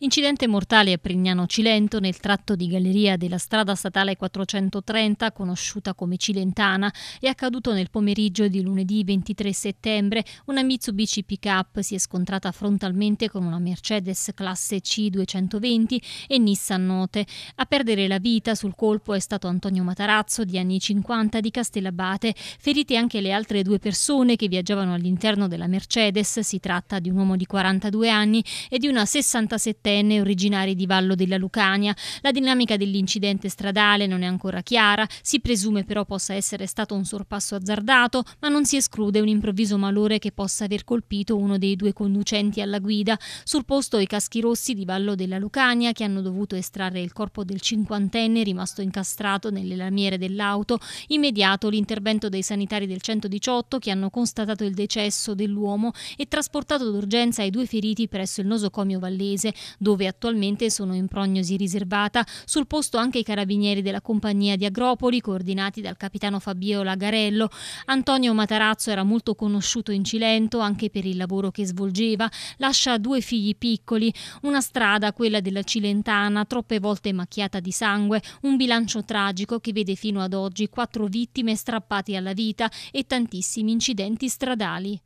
Incidente mortale a Prignano Cilento nel tratto di galleria della strada statale 430, conosciuta come Cilentana, è accaduto nel pomeriggio di lunedì 23 settembre. Una Mitsubishi Pickup si è scontrata frontalmente con una Mercedes classe C220 e Nissan Note. A perdere la vita sul colpo è stato Antonio Matarazzo, di anni 50, di Castellabate. Ferite anche le altre due persone che viaggiavano all'interno della Mercedes. Si tratta di un uomo di 42 anni e di una 67 38 originari di Vallo della Lucania. La dinamica dell'incidente stradale non è ancora chiara, si presume però possa essere stato un sorpasso azzardato, ma non si esclude un improvviso malore che possa aver colpito uno dei due conducenti alla guida. Sul posto i caschi rossi di Vallo della Lucania che hanno dovuto estrarre il corpo del cinquantenne rimasto incastrato nelle lamiere dell'auto. Immediato l'intervento dei sanitari del 118 che hanno constatato il decesso dell'uomo e trasportato d'urgenza i due feriti presso il nosocomio vallese dove attualmente sono in prognosi riservata. Sul posto anche i carabinieri della compagnia di Agropoli, coordinati dal capitano Fabio Lagarello. Antonio Matarazzo era molto conosciuto in Cilento anche per il lavoro che svolgeva. Lascia due figli piccoli, una strada, quella della Cilentana, troppe volte macchiata di sangue, un bilancio tragico che vede fino ad oggi quattro vittime strappate alla vita e tantissimi incidenti stradali.